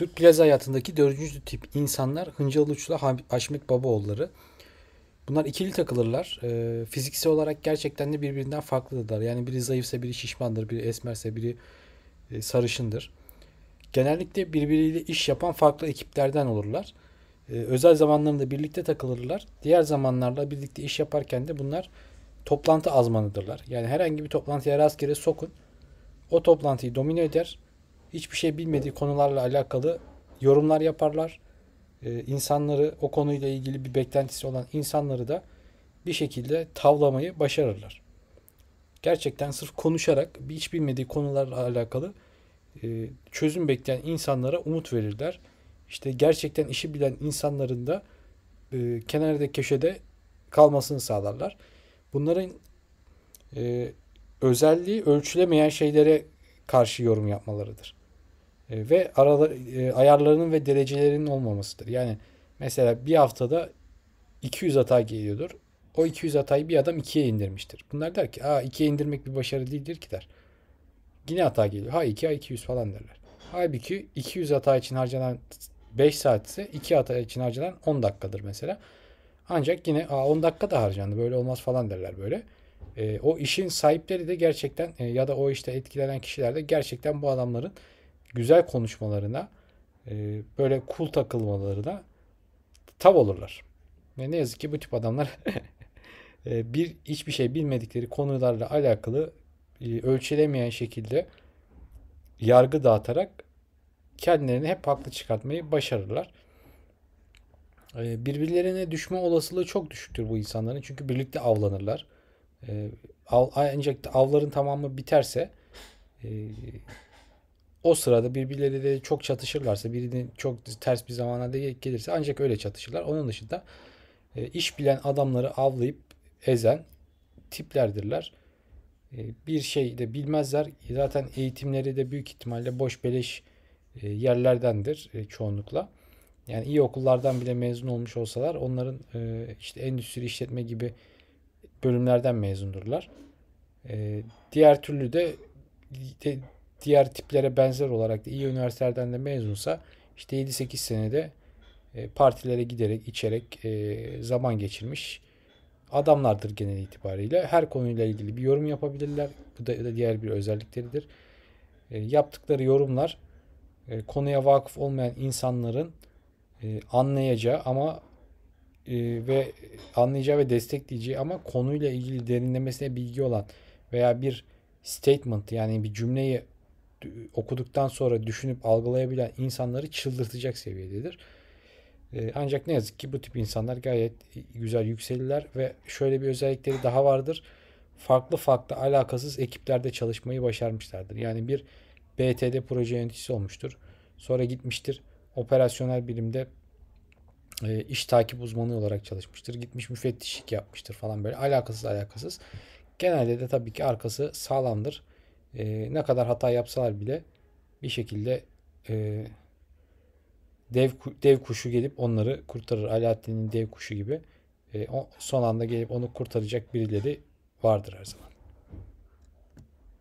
Türk plaza hayatındaki dördüncü tip insanlar Hıncalı Uçlu Haşmet Babaoğulları. Bunlar ikili takılırlar. E, fiziksel olarak gerçekten de birbirinden farklıdırlar. Yani biri zayıfsa biri şişmandır, biri esmerse biri e, sarışındır. Genellikle birbiriyle iş yapan farklı ekiplerden olurlar. E, özel zamanlarında birlikte takılırlar. Diğer zamanlarla birlikte iş yaparken de bunlar toplantı azmanıdırlar. Yani herhangi bir toplantıya rastgele sokun. O toplantıyı domine eder hiçbir şey bilmediği konularla alakalı yorumlar yaparlar. Ee, insanları o konuyla ilgili bir beklentisi olan insanları da bir şekilde tavlamayı başarırlar. Gerçekten sırf konuşarak hiç bilmediği konularla alakalı e, çözüm bekleyen insanlara umut verirler. İşte gerçekten işi bilen insanların da e, kenarda köşede kalmasını sağlarlar. Bunların e, özelliği ölçülemeyen şeylere karşı yorum yapmalarıdır. E, ve aralar, e, ayarlarının ve derecelerinin olmamasıdır. Yani mesela bir haftada 200 hata geliyordur. O 200 hatayı bir adam 2'ye indirmiştir. Bunlar der ki aa 2'ye indirmek bir başarı değildir ki der. Yine hata geliyor. Ha 2 ha 200 falan derler. Halbuki 200 hata için harcanan 5 saat ise 2 hata için harcanan 10 dakikadır mesela. Ancak yine aa 10 dakika da harcandı böyle olmaz falan derler böyle. E, o işin sahipleri de gerçekten e, ya da o işte etkilenen kişiler de gerçekten bu adamların güzel konuşmalarına, e, böyle kul cool takılmalarına tav olurlar. Ve ne yazık ki bu tip adamlar e, bir hiçbir şey bilmedikleri konularla alakalı e, ölçülemeyen şekilde yargı dağıtarak kendilerini hep haklı çıkartmayı başarırlar. birbirlerine düşme olasılığı çok düşüktür bu insanların çünkü birlikte avlanırlar. ancak avların tamamı biterse o sırada birbirleriyle çok çatışırlarsa birinin çok ters bir zamana gelirse ancak öyle çatışırlar. Onun dışında e, iş bilen adamları avlayıp ezen tiplerdirler. E, bir şey de bilmezler. Zaten eğitimleri de büyük ihtimalle boş beleş e, yerlerdendir e, çoğunlukla. Yani iyi okullardan bile mezun olmuş olsalar onların e, işte endüstri işletme gibi bölümlerden mezundurlar. E, diğer türlü de, de diğer tiplere benzer olarak da iyi üniversitelerden de mezunsa işte 7-8 senede e, partilere giderek, içerek e, zaman geçirmiş adamlardır genel itibariyle. Her konuyla ilgili bir yorum yapabilirler. Bu da diğer bir özellikleridir. E, yaptıkları yorumlar konuya vakıf olmayan insanların anlayacağı ama ve anlayacağı ve destekleyeceği ama konuyla ilgili derinlemesine bilgi olan veya bir statement yani bir cümleyi okuduktan sonra düşünüp algılayabilen insanları çıldırtacak seviyededir. Ee, ancak ne yazık ki bu tip insanlar gayet güzel yükselirler ve şöyle bir özellikleri daha vardır. Farklı farklı alakasız ekiplerde çalışmayı başarmışlardır. Yani bir BTD proje yöneticisi olmuştur. Sonra gitmiştir operasyonel birimde e, iş takip uzmanı olarak çalışmıştır. Gitmiş müfettişlik yapmıştır falan böyle alakasız alakasız. Genelde de tabii ki arkası sağlamdır e, ne kadar hata yapsalar bile bir şekilde e, dev dev kuşu gelip onları kurtarır. Alaaddin'in dev kuşu gibi e, o, son anda gelip onu kurtaracak birileri vardır her zaman.